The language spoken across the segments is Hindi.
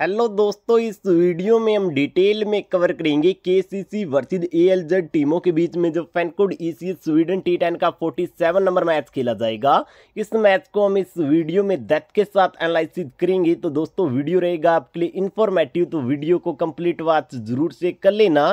हेलो दोस्तों इस वीडियो में हम डिटेल में कवर करेंगे के सी सी एल जेड टीमों के बीच में जो FanCode E C Sweden T ten का 47 नंबर मैच खेला जाएगा इस मैच को हम इस वीडियो में डेथ के साथ एनालिसिस करेंगे तो दोस्तों वीडियो रहेगा आपके लिए इन्फॉर्मेटिव तो वीडियो को कंप्लीट वाच जरूर से कर लेना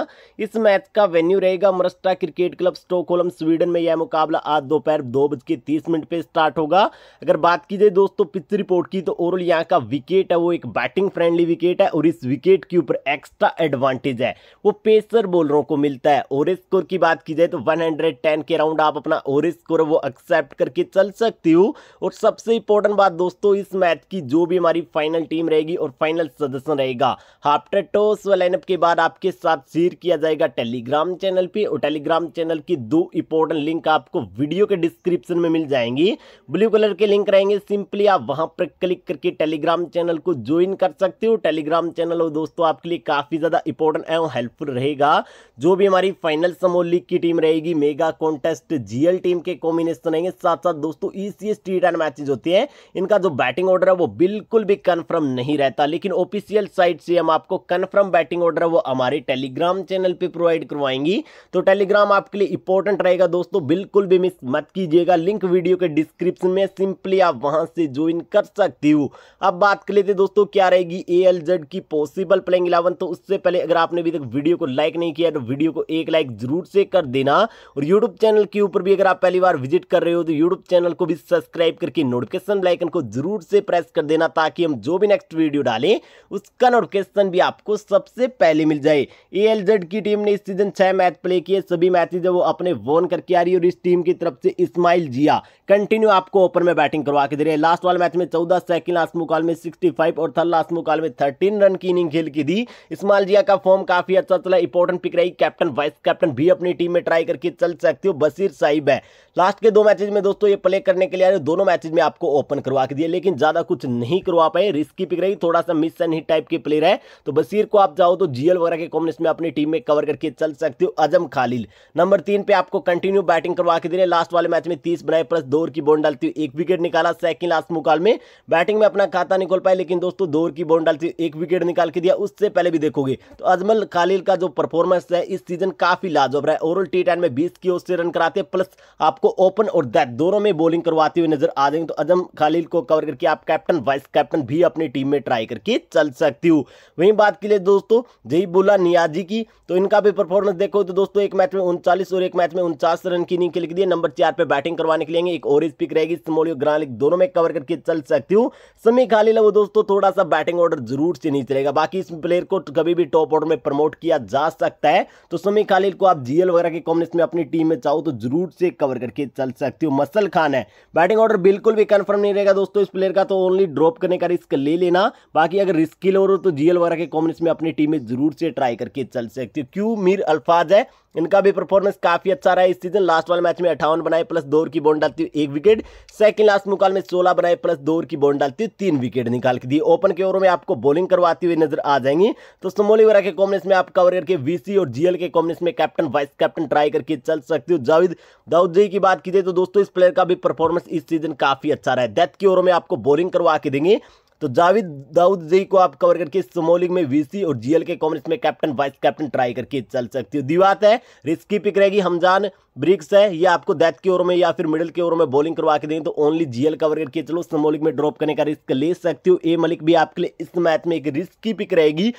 इस मैच का वेन्यू रहेगा Marsta cricket club Stockholm Sweden में यह मुकाबला आज दोपहर दो बज के तीस मिनट पर स्टार्ट होगा अगर बात की जाए दोस्तों पिच रिपोर्ट की तो ओवरऑल यहाँ का विकेट है वो एक बैटिंग फ्रेंड फ्रेंडली विकेट है और इस विकेट के ऊपर एक्स्ट्रा एडवांटेज है वो पेसर बॉलरों को मिलता है और स्कोर की बात की जाए तो 110 के राउंड आप अपना और स्कोर वो एक्सेप्ट करके चल सकती हो और सबसे इंपॉर्टेंट बात दोस्तों इस मैच की जो भी हमारी फाइनल टीम रहेगी और फाइनल सदस्य रहेगा आफ्टर टॉस व लाइनअप के बाद आपके साथ शेयर किया जाएगा टेलीग्राम चैनल पर और टेलीग्राम चैनल की दो इंपॉर्टेंट लिंक आपको वीडियो के डिस्क्रिप्शन में मिल जाएंगी ब्लू कलर के लिंक रहेंगे सिंपली आप वहां पर क्लिक करके टेलीग्राम चैनल को ज्वाइन कर सकते सकते हो टेलीग्राम चैनल हो दोस्तों आपके लिए काफ़ी ज़्यादा इंपॉर्टेंट है और हेल्पफुल रहेगा जो भी हमारी फाइनल समो लीग की टीम रहेगी मेगा कॉन्टेस्ट जीएल टीम के कॉम्बिनेशन रहेंगे साथ साथ दोस्तों ईसीएस टी टेन मैचेज होती है इनका जो बैटिंग ऑर्डर है वो बिल्कुल भी कन्फर्म नहीं रहता लेकिन ऑफिशियल साइट से हम आपको कन्फर्म बैटिंग ऑर्डर है वो हमारे टेलीग्राम चैनल पर प्रोवाइड करवाएंगी तो टेलीग्राम आपके लिए इंपॉर्टेंट रहेगा दोस्तों बिल्कुल भी मिस मत कीजिएगा लिंक वीडियो के डिस्क्रिप्शन में सिंपली आप वहां से ज्वाइन कर सकती हो अब बात कर लेते दोस्तों क्या रहेगी ए एल जेड की पॉसिबल प्लेइंग इलेवन तो उससे पहले अगर आपने अभी तक वीडियो को लाइक नहीं किया तो वीडियो को एक लाइक जरूर से कर देना और यूट्यूब चैनल के ऊपर भी अगर आप पहली बार विजिट कर रहे हो तो यूट्यूब चैनल को भी सब्सक्राइब करके नोटिफिकेशन लाइकन को जरूर से प्रेस कर देना ताकि हम जो भी नेक्स्ट वीडियो डालें उसका नोटिफिकेशन भी आपको सबसे पहले मिल जाए ए एल जेड की टीम ने इस सीजन छह मैच प्ले किए सभी मैचेज वो अपने वोन करके आ रही और इस टीम की तरफ से इस्माइल जिया कंटिन्यू आपको ओपन में बैटिंग करवा के दे रहे हैं लास्ट वाले मैच में चौदह सेकंड लास्ट मुकाल में सिक्सटी और थर्ड लास्ट मुकाल में थर्टीन रन की इनिंग खेल की थी इस्माल जिया का फॉर्म काफी अच्छा चला इंपॉर्टेंट पिक रही कैप्टन वाइस कैप्टन भी अपनी टीम में ट्राई करके चल सकते हो बसीर साहिब है लास्ट के दो मैचेज में दोस्तों ये प्ले करने के लिए आ रहे दोनों मैचेज में आपको ओपन करवा के दिए लेकिन ज्यादा कुछ नहीं करवा पाए रिस्क की पिक रही थोड़ा सा मिस एंड हिट टाइप के प्लेयर है तो बसीर को आप जाओ तो जीएल वगैरह के कॉम्बिनेशन में अपनी टीम में कवर करके चल सकते हो अजम खालिल नंबर तीन पे आपको कंटिन्यू बैटिंग करवा के दे रहे लास्ट वाले मैच में तीस बनाए प्लस दौर की बोन डालती हुई एक विकेट निकाला सेकंड लास्ट मुकाल में बैटिंग में अपना खाता नहीं खोल पाए लेकिन दोस्तों दौर की बोन निकाल एक विकेट निकाल के दिया उससे पहले भी देखोगे तो अजमल खालिल का जो परफॉर्मेंस है इस सीजन काफ़ी लाजवाब रहा है ओवरऑल टी टेन में बीस की ओर से रन कराते हैं प्लस आपको ओपन और दैट दोनों में बॉलिंग करवाते हुए नजर आ जाएंगे तो अजम खालिल को कवर करके आप कैप्टन वाइस कैप्टन भी अपनी टीम में ट्राई करके चल सकती हो वहीं बात के लिए दोस्तों जही बोला नियाजी की तो इनका भी परफॉर्मेंस देखो तो दोस्तों एक मैच में उनचालीस और एक मैच में उनचास रन की इनिंग लिख दिए नंबर चार पर बैटिंग करवाने के लिए एक और पिक रहेगी दोनों में कवर करके चल सकती हूँ समी खाली वो दोस्तों थोड़ा सा बैटिंग ऑर्डर जरूर से नहीं चलेगा बाकी इस प्लेयर को तो कभी भी टॉप ऑर्डर में प्रमोट किया जा सकता है तो समी खालिल को आप जीएल वगैरह के कॉम्बिनेशन में अपनी टीम में चाहो तो जरूर से कवर करके चल सकती हो मसल खान है बैटिंग ऑर्डर बिल्कुल भी कन्फर्म नहीं रहेगा दोस्तों इस प्लेयर का तो ओनली ड्रॉप करने का रिस्क ले लेना बाकी अगर रिस्क लोर हो तो जीएल वगैरह के कॉम्बिनेशन में अपनी टीम में जरूर से ट्राई करके चल सकती हो क्यों मीर अल्फाज है इनका भी परफॉर्मेंस काफी अच्छा रहा है इस सीजन लास्ट वाले मैच में अठावन बनाए प्लस दो की बॉन्ड डालती हुई एक विकेट सेकंड लास्ट मुकाल में सोलह बनाए प्लस दो की बॉन्ड डालती हुई तीन विकेट निकाल के दी ओपन के ओवर में आपको आपको बॉलिंग करवाती हुई नजर आ जाएंगी तो सुमोली वरा के कॉम्बिनेशन में आप कवर करके वीसी और जीएल के कॉम्बिनेशन में कैप्टन वाइस कैप्टन ट्राई करके चल सकती हो जावेद जी की बात की जाए तो दोस्तों इस प्लेयर का भी परफॉर्मेंस इस सीजन काफी अच्छा रहा है डेथ की ओर में आपको बॉलिंग करवा के देंगे तो जावेद दाऊद जी को आप कवर करके सुमोलिंग में वीसी और जीएल के कांग्रेस में कैप्टन वाइस कैप्टन ट्राई करके चल सकती हो दीवात है रिस्की पिक रहेगी हमजान ब्रिक्स है ये आपको डेथ के ओवर में या फिर मिडिल के ओवर में बॉलिंग करवा के देंगे तो ओनली जीएल कवर करके चलो सुमोलिंग में ड्रॉप करने का रिस्क ले सकती हो ए मलिक भी आपके लिए इस मैच में एक रिस्की पिक रहेगी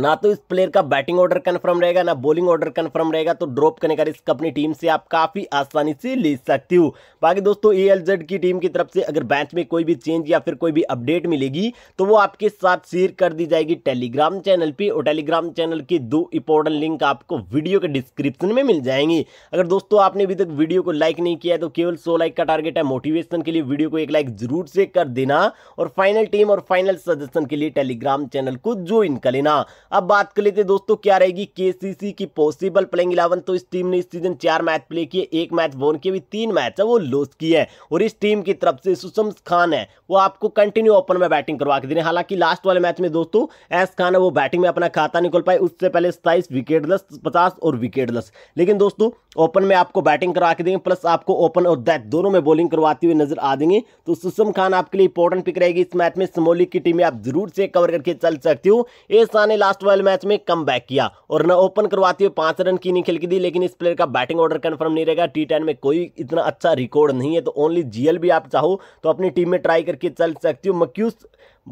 ना तो इस प्लेयर का बैटिंग ऑर्डर कन्फर्म रहेगा ना बॉलिंग ऑर्डर कन्फर्म रहेगा तो ड्रॉप करने का रिस्क अपनी टीम से आप काफ़ी आसानी से ले सकते हो बाकी दोस्तों ए एल जेड की टीम की तरफ से अगर बैच में कोई भी चेंज या फिर कोई भी अपडेट मिलेगी तो वो आपके साथ शेयर कर दी जाएगी टेलीग्राम चैनल पर और टेलीग्राम चैनल की दो इंपॉर्टेंट लिंक आपको वीडियो के डिस्क्रिप्शन में मिल जाएंगी अगर दोस्तों आपने अभी तक वीडियो को लाइक नहीं किया तो केवल सो लाइक का टारगेट है मोटिवेशन के लिए वीडियो को एक लाइक जरूर से कर देना और फाइनल टीम और फाइनल सजेशन के लिए टेलीग्राम चैनल को ज्वाइन कर लेना अब बात कर लेते दोस्तों क्या रहेगी केसीसी की पॉसिबल प्लेइंग इलेवन तो इस टीम ने इस सीजन चार मैच प्ले किए एक मैच बोन किए तीन मैच है वो लॉस किए हैं और इस टीम की तरफ से सुषम खान है वो आपको कंटिन्यू ओपन में बैटिंग करवा के हैं हालांकि लास्ट वाले मैच में दोस्तों एस खान है वो बैटिंग में अपना खाता निकल पाए उससे पहले सताइस लस पचास और विकेट लस लेकिन दोस्तों ओपन में आपको बैटिंग करवा के देंगे प्लस आपको ओपन और दैट दोनों में बॉलिंग करवाती हुई नजर आ देंगे तो सुषम खान आपके लिए इंपॉर्टेंट पिक रहेगी इस मैच में समोली की टीम आप जरूर से कवर करके चल सकते हो एस ने लास्ट लास्ट वाले मैच में कम किया और न ओपन करवाते हुए पांच रन की नहीं खेल की दी लेकिन इस प्लेयर का बैटिंग ऑर्डर कंफर्म नहीं रहेगा टी टेन में कोई इतना अच्छा रिकॉर्ड नहीं है तो ओनली जीएल भी आप चाहो तो अपनी टीम में ट्राई करके चल सकती हो मक्यूस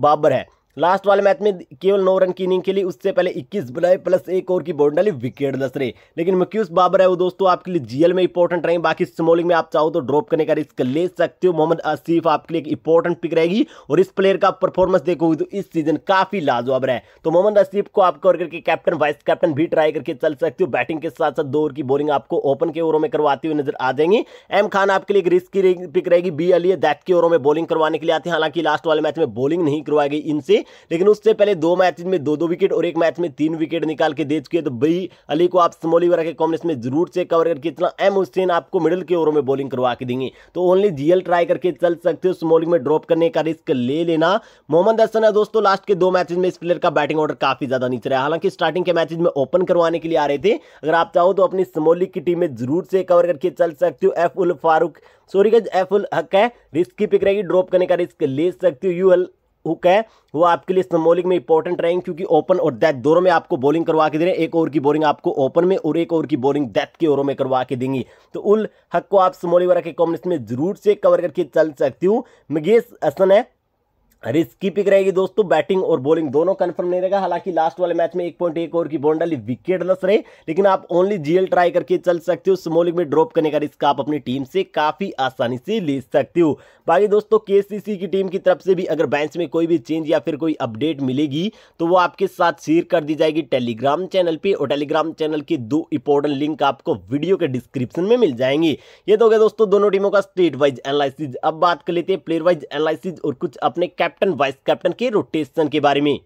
बाबर है लास्ट वाले मैच में केवल नौ रन की इनिंग खेली उससे पहले 21 बनाए प्लस एक ओवर की बोर्ड डाली विकेट दस रहे लेकिन मक्यूस बाबर है वो दोस्तों आपके लिए जीएल में इंपॉर्टेंट रहेंगे बाकी स्मॉलिंग में आप चाहो तो ड्रॉप करने का रिस्क ले सकते हो मोहम्मद आसिफ आपके लिए एक इंपॉर्टेंट पिक रहेगी और इस प्लेयर का परफॉर्मेंस देखोगे तो इस सीजन काफी लाजवाब रहा है तो मोहम्मद आसिफ को आप कवर करके कैप्टन वाइस कैप्टन भी ट्राई करके चल सकते हो बैटिंग के साथ साथ दो ओवर की बोलिंग आपको ओपन के ओवरों में करवाते हुए नजर आ जाएंगे एम खान आपके लिए एक रिस्क की पिक रहेगी बी अली दैट के ओवरों में बॉलिंग करवाने के लिए आते हैं हालांकि लास्ट वाले मैच में बॉलिंग नहीं करवाई गई इनसे लेकिन उससे पहले दो मैच में दो दो विकेट और एक मैच में तीन विकेट निकाल के दे चुके हैं तो बई अली को आप स्मोली वर्ग के कॉम्बिनेशन में जरूर चेक कवर करके इतना एम हुसैन आपको मिडिल के ओवरों में बॉलिंग करवा के देंगे तो ओनली जीएल ट्राई करके चल सकते हो स्मोलिंग में ड्रॉप करने का रिस्क ले लेना मोहम्मद हसन है दोस्तों लास्ट के दो मैचेज में इस प्लेयर का बैटिंग ऑर्डर काफी ज्यादा नीचे रहा हालांकि स्टार्टिंग के मैचेज में ओपन करवाने के लिए आ रहे थे अगर आप चाहो तो अपनी स्मोलिंग की टीम में जरूर से कवर करके चल सकते हो एफ उल फारूक सॉरी गज एफ उल हक है रिस्क की पिक रहेगी ड्रॉप करने का रिस्क ले सकते हो यू हुक है वो आपके लिए स्मोलिंग में इंपॉर्टेंट रहेंगे क्योंकि ओपन और डेथ दोनों में आपको बॉलिंग करवा के दे रहे हैं एक ओवर की बॉलिंग आपको ओपन में और एक ओवर की बॉलिंग डेथ के ओवरों में करवा के देंगी तो उल हक को आप स्मोलिंग वगैरह के कॉम्बिनेशन में जरूर से कवर करके चल सकती हूँ मगेश असन है रिस्क की पिक रहेगी दोस्तों बैटिंग और बॉलिंग दोनों कंफर्म नहीं रहेगा हालांकि लास्ट वाले मैच में एक पॉइंट एक ओवर की बॉन्डाली विकेट लस रहे लेकिन आप ओनली जीएल ट्राई करके चल सकते हो स्मोलिंग में ड्रॉप करने का रिस्क आप अपनी टीम से काफी आसानी से ले सकते हो बाकी दोस्तों के की टीम की तरफ से भी अगर बैंस में कोई भी चेंज या फिर कोई अपडेट मिलेगी तो वो आपके साथ शेयर कर दी जाएगी टेलीग्राम चैनल पर और टेलीग्राम चैनल के दो इंपॉर्टेंट लिंक आपको वीडियो के डिस्क्रिप्शन में मिल जाएंगे ये तो गया दोस्तों दोनों टीमों का स्टेट वाइज एनालिसिस अब बात कर लेते हैं प्लेयर वाइज एनालिसिस और कुछ अपने कैप्टन कैप्टन वाइस कैप्टन के रोटेशन के बारे में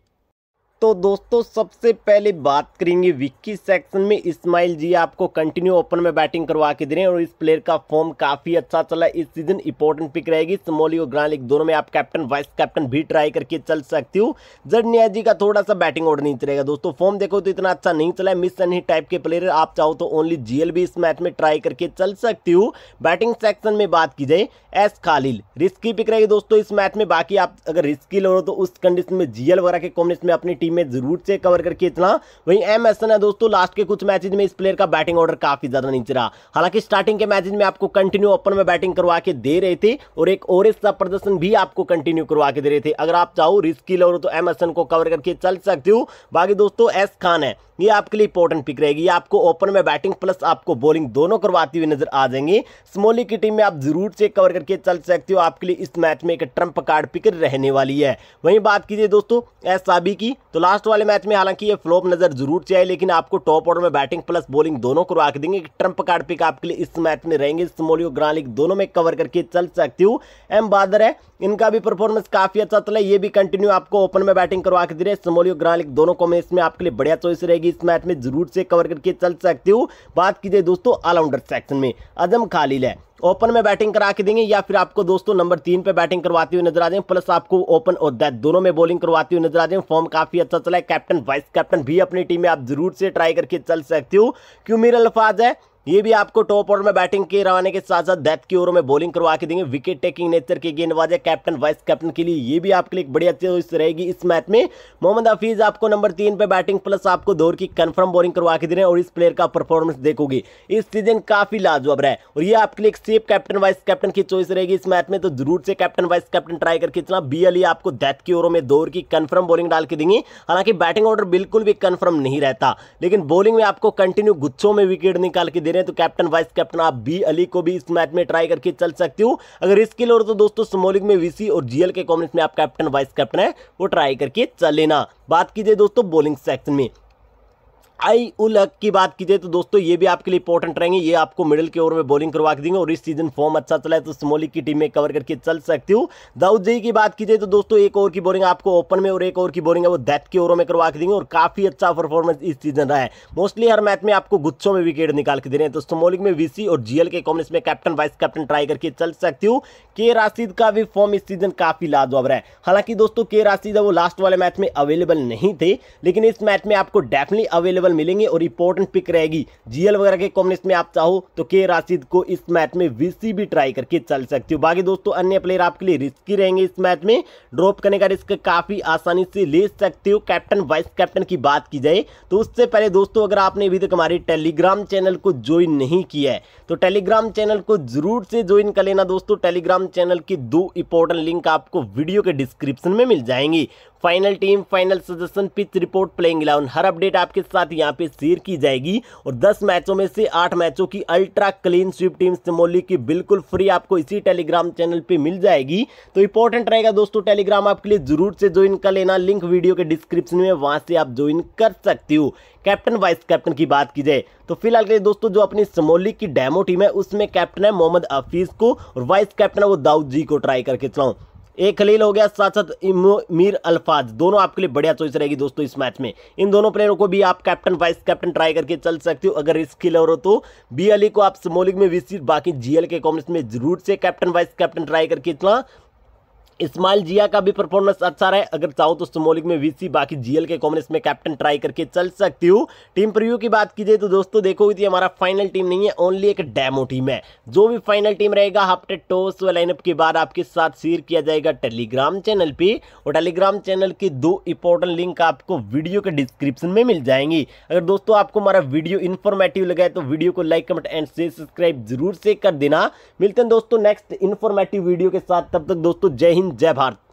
तो दोस्तों सबसे पहले बात करेंगे विक्की सेक्शन में इस्माइल जी आपको कंटिन्यू ओपन में बैटिंग करवा के दे रहे हैं और इस प्लेयर का फॉर्म काफ़ी अच्छा चला इस सीजन इंपॉर्टेंट पिक रहेगी समोली और ग्रांड लीग दोनों में आप कैप्टन वाइस कैप्टन भी ट्राई करके चल सकती हो जडनिया जी का थोड़ा सा बैटिंग ऑर्डर नहीं चलेगा दोस्तों फॉर्म देखो तो इतना अच्छा नहीं चला है मिस एंड ही टाइप के प्लेयर आप चाहो तो ओनली जीएल भी इस मैच में ट्राई करके चल सकती हो बैटिंग सेक्शन में बात की जाए एस खालिल रिस्की पिक रहेगी दोस्तों इस मैच में बाकी आप अगर रिस्की लो तो उस कंडीशन में जीएल वगैरह के कॉम्बिनेशन में अपनी टीम में जरूर से कवर करके इतना वहीं एम एस है दोस्तों लास्ट के कुछ मैचेज में इस प्लेयर का बैटिंग ऑर्डर काफी ज्यादा नीचे रहा हालांकि स्टार्टिंग के मैचेज में आपको कंटिन्यू ओपन में बैटिंग करवा के दे रहे थे और एक ओवरेज का प्रदर्शन भी आपको कंटिन्यू करवा के दे रहे थे अगर आप चाहो रिस्की लो तो एम को कवर करके चल सकते हो बाकी दोस्तों एस खान है ये आपके लिए इंपॉर्टेंट पिक रहेगी आपको ओपन में बैटिंग प्लस आपको बॉलिंग दोनों करवाती हुई नजर आ जाएंगी स्मोली की टीम में आप जरूर से कवर करके चल सकते हो आपके लिए इस मैच में एक ट्रंप कार्ड पिक रहने वाली है वहीं बात कीजिए दोस्तों एस साबी की तो लास्ट वाले मैच में हालांकि ये फ्लॉप नजर जरूर चाहिए लेकिन आपको टॉप ऑर्डर में बैटिंग प्लस बॉलिंग दोनों करवा के देंगे ट्रंप कार्ड पिक आपके लिए इस मैच में रहेंगे स्मोली और ग्रालिक दोनों में कवर करके चल सकती हूँ एम बादर है इनका भी परफॉर्मेंस काफी अच्छा चला ये भी कंटिन्यू आपको ओपन में बैटिंग करवा के दे रहे हैं स्मोली और ग्रालिक दोनों कॉम्बिनेशन में आपके लिए बढ़िया चॉइस रहेगी कि इस मैच में जरूर से कवर करके चल सकते हो बात की जाए दोस्तों ऑलराउंडर सेक्शन में अजम खालिल है ओपन में बैटिंग करा के देंगे या फिर आपको दोस्तों नंबर तीन पे बैटिंग करवाते हुए नजर आ जाएंगे प्लस आपको ओपन और डेथ दोनों में बॉलिंग करवाते हुए नजर आ जाएंगे फॉर्म काफी अच्छा चला है कैप्टन वाइस कैप्टन भी अपनी टीम में आप जरूर से ट्राई करके चल सकते हो क्यों मेरा अल्फाज है ये भी आपको टॉप ओवर में बैटिंग के रवाने के साथ साथ डेथ की ओर में बॉलिंग करवा के देंगे विकेट टेकिंग नेचर के गेंदबाज है कैप्टन वाइस कैप्टन के लिए ये भी आपके लिए अच्छी चॉइस रहेगी इस मैच में मोहम्मद हफीज आपको नंबर तीन पे बैटिंग प्लस आपको दौर की कन्फर्म बॉलिंग करवा के दे रहे हैं और इस प्लेयर का परफॉर्मेंस देखोगे इस सीजन काफी लाजवाब रहा है और ये आपके लिए सेफ कैप्टन वाइस कैप्टन की चॉइस रहेगी इस मैच में तो जरूर से कैप्टन वाइस कैप्टन ट्राई करके इतना बी e आपको डेथ की ओवर में दौर की कन्फर्म बॉलिंग डाल के देंगे हालांकि बैटिंग ऑर्डर बिल्कुल भी कन्फर्म नहीं रहता लेकिन बॉलिंग में आपको कंटिन्यू गुच्छों में विकेट निकाल के दे रहे रहे हैं तो कैप्टन वाइस कैप्टन आप बी अली को भी इस मैच में ट्राई करके चल सकते हो अगर इसके लिए और तो दोस्तों समोलिक में वीसी और जीएल के कॉम्बिनेशन में आप कैप्टन वाइस कैप्टन है वो ट्राई करके चल लेना बात कीजिए दोस्तों बॉलिंग सेक्शन में आई उल की बात की जाए तो दोस्तों ये भी आपके लिए इंपॉर्टेंट रहेंगे ये आपको मिडिल के ओवर में बॉलिंग करवा के देंगे और इस सीजन फॉर्म अच्छा चला है तो स्मोली की टीम में कवर करके चल सकती हूँ दाऊद जी की बात जाए तो दोस्तों एक ओवर की बॉलिंग आपको ओपन में और एक ओवर की बॉलिंग है वो डेथ के ओवर में करवा के देंगे और काफी अच्छा परफॉर्मेंस इस सीजन रहा है मोस्टली हर मैच में आपको गुच्छों में विकेट निकाल के दे रहे हैं तो स्मोलिक में वीसी और जीएल के कॉम्बिनेशन में कैप्टन वाइस कैप्टन ट्राई करके चल सकती हूँ के राशिद का भी फॉर्म इस सीजन काफी लाजवाब रहा है हालांकि दोस्तों के राशिद वो लास्ट वाले मैच में अवेलेबल नहीं थे लेकिन इस मैच में आपको डेफिनेटली अवेलेबल अवेलेबल मिलेंगे और इंपॉर्टेंट पिक रहेगी जीएल वगैरह के कॉम्बिनेशन में आप चाहो तो के राशिद को इस मैच में वीसी भी ट्राई करके चल सकते हो बाकी दोस्तों अन्य प्लेयर आपके लिए रिस्की रहेंगे इस मैच में ड्रॉप करने का रिस्क काफी आसानी से ले सकते हो कैप्टन वाइस कैप्टन की बात की जाए तो उससे पहले दोस्तों अगर आपने अभी तक हमारे टेलीग्राम चैनल को ज्वाइन नहीं किया है तो टेलीग्राम चैनल को जरूर से ज्वाइन कर लेना दोस्तों टेलीग्राम चैनल की दो इंपॉर्टेंट लिंक आपको वीडियो के डिस्क्रिप्शन में मिल जाएंगी final team final suggestion pitch report playing eleven हर अपडेट आपके साथ यहाँ पे शेयर की जाएगी और 10 मैचों में से 8 मैचों की ultra clean sweep team Chamoli की बिल्कुल फ्री आपको इसी टेलीग्राम चैनल पे मिल जाएगी तो इंपॉर्टेंट रहेगा दोस्तों टेलीग्राम आपके लिए जरूर से ज्वाइन कर लेना लिंक वीडियो के डिस्क्रिप्शन में वहां से आप ज्वाइन कर सकते हो कैप्टन वाइस कैप्टन की बात की जाए तो फिलहाल के लिए दोस्तों जो अपनी समोली की डेमो टीम है उसमें कैप्टन है मोहम्मद हफीज को और वाइस कैप्टन है वो दाऊद जी को ट्राई करके चलाऊँ एक खलील हो गया साथ साथ मीर अल्फाज दोनों आपके लिए बढ़िया चॉइस रहेगी दोस्तों इस मैच में इन दोनों प्लेयरों को भी आप कैप्टन वाइस कैप्टन ट्राई करके चल सकते हो अगर रिस्क खिलर हो तो बी अली को आप स्मोलिंग में विस्तृत बाकी जीएल के कॉम्बिनेशन में जरूर से कैप्टन वाइस कैप्टन ट्राई करके इतना इस्माइल जिया का भी परफॉर्मेंस अच्छा रहा है अगर चाहो तो सुमोलिक में वीसी बाकी जीएल के कॉम्बिनेशन में कैप्टन ट्राई करके चल सकती हूँ टीम प्रिव्यू की बात जाए तो दोस्तों देखो ये हमारा फाइनल टीम नहीं है ओनली एक डेमो टीम है जो भी फाइनल टीम रहेगा हाफ्टे टॉस व लाइनअप के बाद आपके साथ शेयर किया जाएगा टेलीग्राम चैनल पर और टेलीग्राम चैनल की दो इंपॉर्टेंट लिंक आपको वीडियो के डिस्क्रिप्शन में मिल जाएंगी अगर दोस्तों आपको हमारा वीडियो इन्फॉर्मेटिव लगा तो वीडियो को लाइक कमेंट एंड सब्सक्राइब जरूर से कर देना मिलते हैं दोस्तों नेक्स्ट इन्फॉर्मेटिव वीडियो के साथ तब तक दोस्तों जय हिंद जय भारत